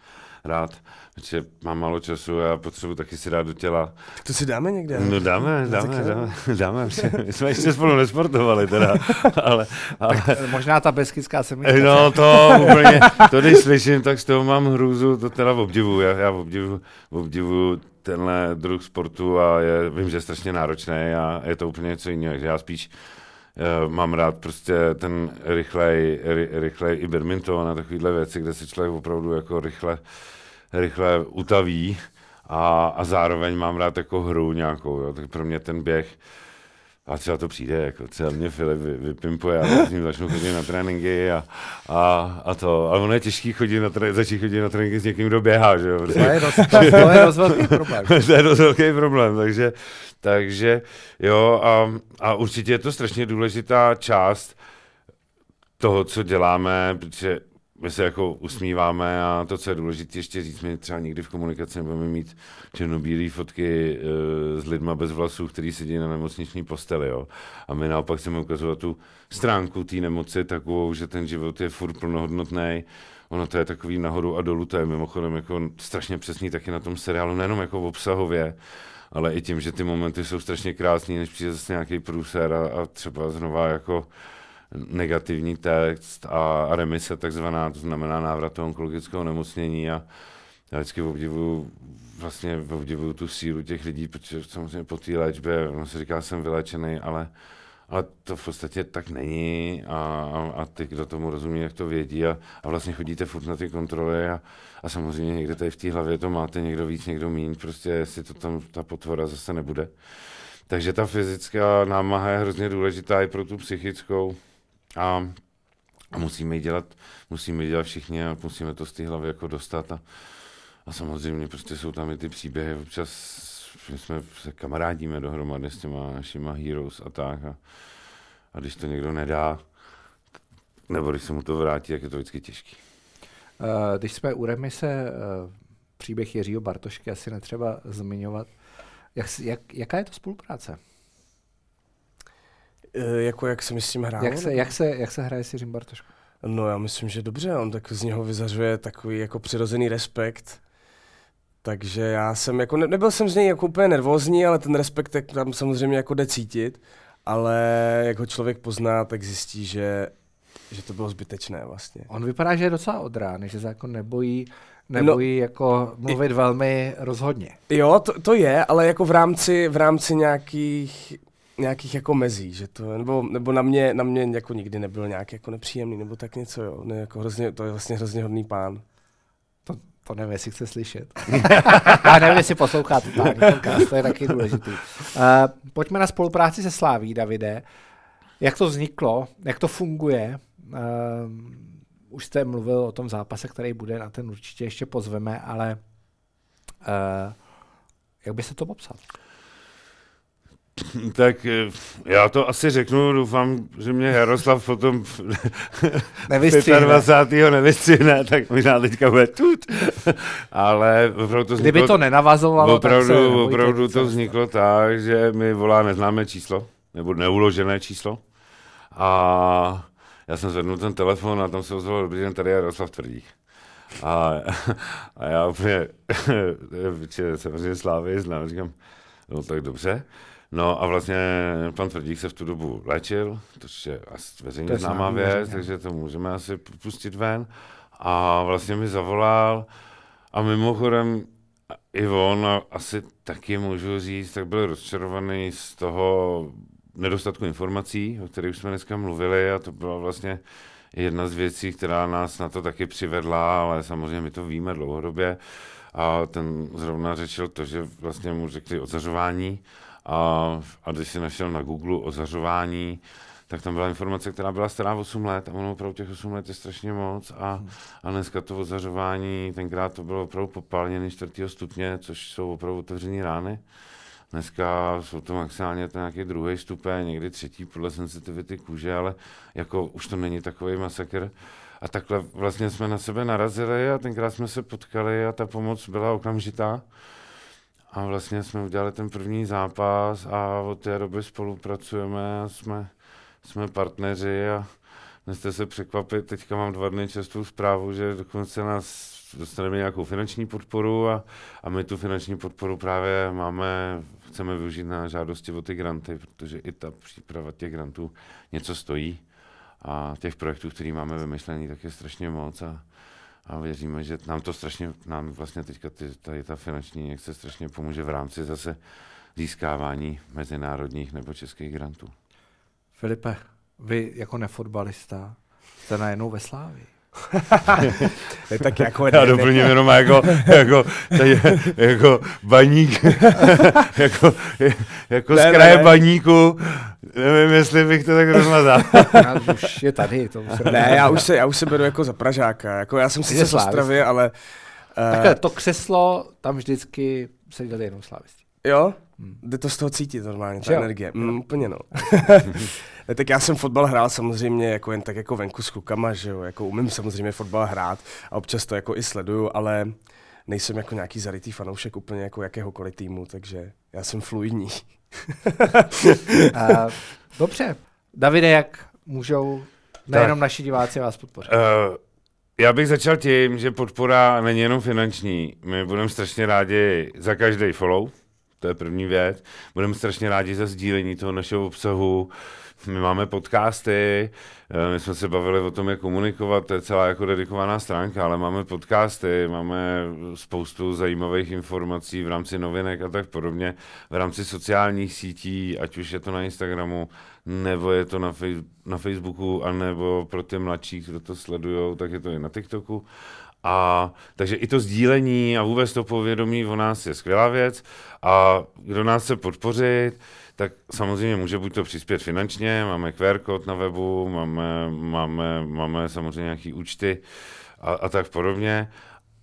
rád, protože mám málo času a potřebuji taky si dát do těla. Tak to si dáme někde. No dáme, dáme, dáme, dáme, dáme. My jsme ještě spolu nesportovali teda. Ale, ale... Tak, eh, možná ta beskická semínka. Eh, no to úplně, to když slyším, tak z toho mám hrůzu, to teda obdivu. Já, já obdivu, obdivu tenhle druh sportu a je, vím, že je strašně náročný a je to úplně něco jiného. Já spíš uh, mám rád prostě ten rychlej, ry, rychlej i badminton a takovéhle věci, kde se člověk opravdu jako rychle uh, rychle utaví a, a zároveň mám rád jako hru nějakou, jo. tak pro mě ten běh a třeba to přijde, jako třeba mě Filip vy, vypimpuje, já s ním začnu chodit na tréninky a, a, a to. Ale ono je těžký chodit na tré, začít chodit na tréninky s někým, kdo běhá, že jo? Protože... To je dost, to je dost velký problém. to je dost velký problém, takže, takže jo a, a určitě je to strašně důležitá část toho, co děláme, protože my se jako usmíváme a to, co je důležité ještě říct, my třeba nikdy v komunikaci nebudeme mít černobílé fotky e, s lidma bez vlasů, který sedí na nemocniční posteli. Jo? A my naopak chceme ukazovat tu stránku té nemoci takovou, že ten život je furt plnohodnotný. Ono to je takový nahoru a dolů, to je mimochodem jako strašně přesný taky na tom seriálu, nejenom jako v obsahově, ale i tím, že ty momenty jsou strašně krásné, než přijde zase nějaký průser a, a třeba znova jako negativní text a remise takzvaná, to znamená návrat onkologického nemocnění a já vždycky obdivuju, vlastně obdivuju tu sílu těch lidí, protože samozřejmě po té léčbě, ono se říká, jsem vylečený, ale, ale to v podstatě tak není a, a, a ty, kdo tomu rozumí, jak to vědí a, a vlastně chodíte furt na ty kontroly a, a samozřejmě někde tady v té hlavě to máte někdo víc, někdo míň, prostě jestli to tam ta potvora zase nebude. Takže ta fyzická námaha je hrozně důležitá i pro tu psychickou. A a musíme ji dělat, musíme ji dělat všichni a musíme to z té hlavy jako dostat a, a samozřejmě prostě jsou tam i ty příběhy, občas my jsme se kamarádíme dohromady s těma našima heroes a tak a, a když to někdo nedá, nebo když se mu to vrátí, jak je to vždycky těžký. Eh, když jsme u remise, eh, příběh Jiřího Bartošky asi netřeba zmiňovat. Jak, jak, jaká je to spolupráce? Eh, jako jak se mi s tím Jak se, jak se, jak se hraje si Bartošku? No já myslím, že dobře, on tak z něho vyzařuje takový jako přirozený respekt. Takže já jsem jako, ne, nebyl jsem z něj jako úplně nervózní, ale ten respekt tak tam samozřejmě jako jde cítit. Ale jak ho člověk pozná, tak zjistí, že, že to bylo zbytečné vlastně. On vypadá, že je docela odrán, že se jako nebojí, no, nebojí no, jako mluvit i, velmi rozhodně. Jo, to, to, je, ale jako v rámci, v rámci nějakých nějakých jako mezí, že to, nebo, nebo na mě, na mě jako nikdy nebyl nějak jako nepříjemný, nebo tak něco, jo. Ne, jako hrozně, to je vlastně hrozně hodný pán. To, to nevím, jestli chce slyšet. Já nevím, jestli poslouchá to to je taky důležitý. Uh, pojďme na spolupráci se Sláví, Davide. Jak to vzniklo, jak to funguje? Uh, už jste mluvil o tom zápase, který bude, na ten určitě ještě pozveme, ale uh, jak byste to popsal? Tak eh, já to asi řeknu, doufám, že mě Jaroslav potom 25. nevystřihne, tak možná teďka bude tut. Ale opravdu to Kdyby vzniklo, to nenavazovalo, opravdu, tak se opravdu to vzniklo tak, že mi volá neznámé číslo, nebo neuložené číslo. A já jsem zvednul ten telefon a tam se ozval, dobrý den, tady Jaroslav Tvrdí. A, a já úplně, samozřejmě Slávy znám, říkám, no tak dobře. No a vlastně pan Tvrdík se v tu dobu léčil, což je veřejně známá věc, takže to můžeme asi pustit ven. A vlastně mi zavolal a mimochodem i on, a asi taky můžu říct, tak byl rozčarovaný z toho nedostatku informací, o kterých jsme dneska mluvili a to byla vlastně jedna z věcí, která nás na to taky přivedla, ale samozřejmě my to víme dlouhodobě. A ten zrovna řečil to, že vlastně mu řekli ozařování, a, a když si našel na Google ozařování, tak tam byla informace, která byla stará 8 let a ono opravdu těch 8 let je strašně moc a, a dneska to ozařování, tenkrát to bylo opravdu popálněné 4. stupně, což jsou opravdu otevřené rány. Dneska jsou to maximálně to nějaký druhý stupeň, někdy třetí podle sensitivity kůže, ale jako už to není takový masakr. A takhle vlastně jsme na sebe narazili a tenkrát jsme se potkali a ta pomoc byla okamžitá. A vlastně jsme udělali ten první zápas a od té doby spolupracujeme a jsme, jsme partneři a neste se překvapit, teďka mám dva dny čerstvou zprávu, že dokonce nás dostaneme nějakou finanční podporu a, a my tu finanční podporu právě máme, chceme využít na žádosti o ty granty, protože i ta příprava těch grantů něco stojí a těch projektů, který máme vymyšlený, tak je strašně moc a a věříme, že nám to strašně, nám vlastně teďka ty, tady ta finanční se strašně pomůže v rámci zase získávání mezinárodních nebo českých grantů. Filipe, vy jako nefotbalista jste najednou ve Slávii. tak jako ne, Já doplním jenom jako, jako, tady, jako baník, jako, jako ne, z kraje ne, ne. baníku, nevím, jestli bych to tak rozmazal. už je tady. To už ne, já už, se, já už se beru jako za Pražáka, jako já jsem sice z Ostravy, ale... Uh, Takhle, eh, to křeslo tam vždycky seděl jenom slavisti. Jo? Hmm. Jde to z toho cítit normálně, ta jo. energie. Mm, úplně no. tak já jsem fotbal hrál samozřejmě jako jen tak jako venku s klukama, že jo, jako umím samozřejmě fotbal hrát a občas to jako i sleduju, ale nejsem jako nějaký zarytý fanoušek úplně jako jakéhokoliv týmu, takže já jsem fluidní. a, dobře. Davide, jak můžou nejenom tak. naši diváci vás podpořit? Uh, já bych začal tím, že podpora není jenom finanční. My budeme strašně rádi za každý follow, to je první věc. Budeme strašně rádi za sdílení toho našeho obsahu. My máme podcasty, eh, my jsme se bavili o tom, jak komunikovat, to je celá jako dedikovaná stránka, ale máme podcasty, máme spoustu zajímavých informací v rámci novinek a tak podobně, v rámci sociálních sítí, ať už je to na Instagramu, nebo je to na, fej- na Facebooku, anebo pro ty mladší, kdo to sledují, tak je to i na TikToku. A takže i to sdílení a vůbec to povědomí o nás je skvělá věc. A kdo nás chce podpořit, tak samozřejmě může buď to přispět finančně, máme QR kód na webu, máme, máme, máme samozřejmě nějaké účty a, a tak podobně.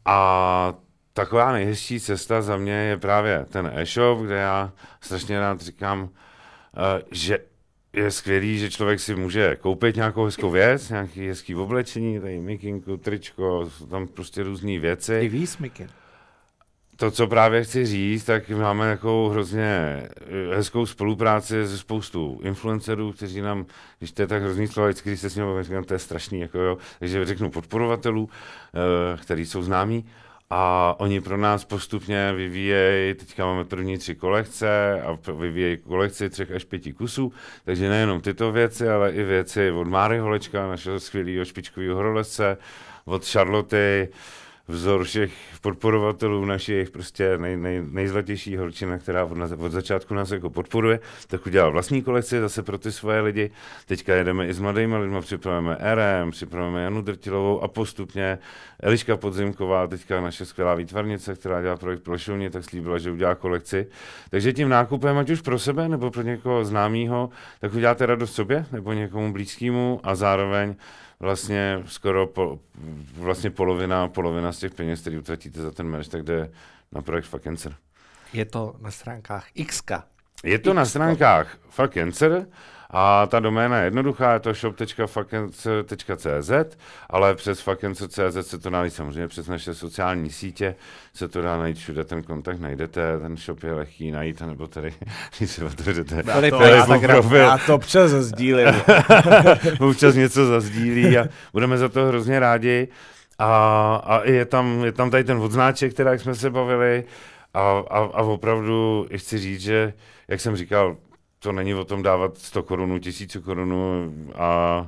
A taková nejhezčí cesta za mě je právě ten e-shop, kde já strašně rád říkám, eh, že je skvělý, že člověk si může koupit nějakou hezkou věc, nějaký hezký oblečení, tady mikinku, tričko, tam prostě různé věci. I výsmikin. To, co právě chci říct, tak máme takovou hrozně eh, hezkou spolupráci se spoustou influencerů, kteří nám, když to je tak hrozný slova když se s ním to je strašný, jako jo, takže řeknu podporovatelů, eh, který jsou známí, a oni pro nás postupně vyvíjejí, teďka máme první tři kolekce a vyvíjejí kolekci třech až pěti kusů, takže nejenom tyto věci, ale i věci od Máry Holečka, našeho skvělého špičkového horolezce, od Charloty, vzor všech podporovatelů našich, prostě nej, nej, nejzlatější holčina, která od, nás, od začátku nás jako podporuje, tak udělal vlastní kolekci zase pro ty svoje lidi. Teďka jedeme i s mladými lidmi, připravujeme RM, připravujeme Janu Drtilovou a postupně Eliška Podzimková, teďka naše skvělá výtvarnice, která dělá projekt pro Šumě, tak slíbila, že udělá kolekci. Takže tím nákupem, ať už pro sebe nebo pro někoho známého, tak uděláte radost sobě nebo někomu blízkému a zároveň vlastně skoro po, vlastně polovina, polovina z těch peněz, které utratíte za ten merch, tak jde na projekt Fuck Cancer. Je to na stránkách XK. Je to X-ka. na stránkách Fuck Cancer a ta doména je jednoduchá, je to shop.fakence.cz, ale přes fakence.cz se to dá najít samozřejmě přes naše sociální sítě, se to dá najít všude, ten kontakt najdete, ten shop je lehký najít, nebo tady, když se otevřete. Já to, já, tak profil. já to přes zazdílím. občas něco zazdílí a budeme za to hrozně rádi. A, a je, tam, je tam tady ten odznáček, který jsme se bavili. A, a, a opravdu chci říct, že, jak jsem říkal, to není o tom dávat 100 korunů, 1000 korunů a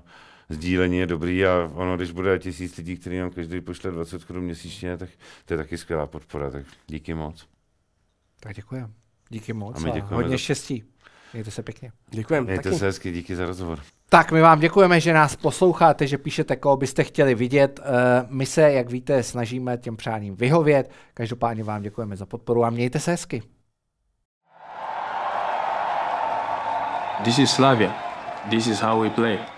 sdílení je dobrý a ono, když bude tisíc lidí, který nám každý pošle 20 korun měsíčně, tak to je taky skvělá podpora, tak díky moc. Tak děkuji. Díky moc a, a hodně za... štěstí. Mějte se pěkně. Děkujeme. Mějte taky. se hezky, díky za rozhovor. Tak my vám děkujeme, že nás posloucháte, že píšete, koho byste chtěli vidět. Eh, my se, jak víte, snažíme těm přáním vyhovět. Každopádně vám děkujeme za podporu a mějte se hezky. This is Slavia. This is how we play.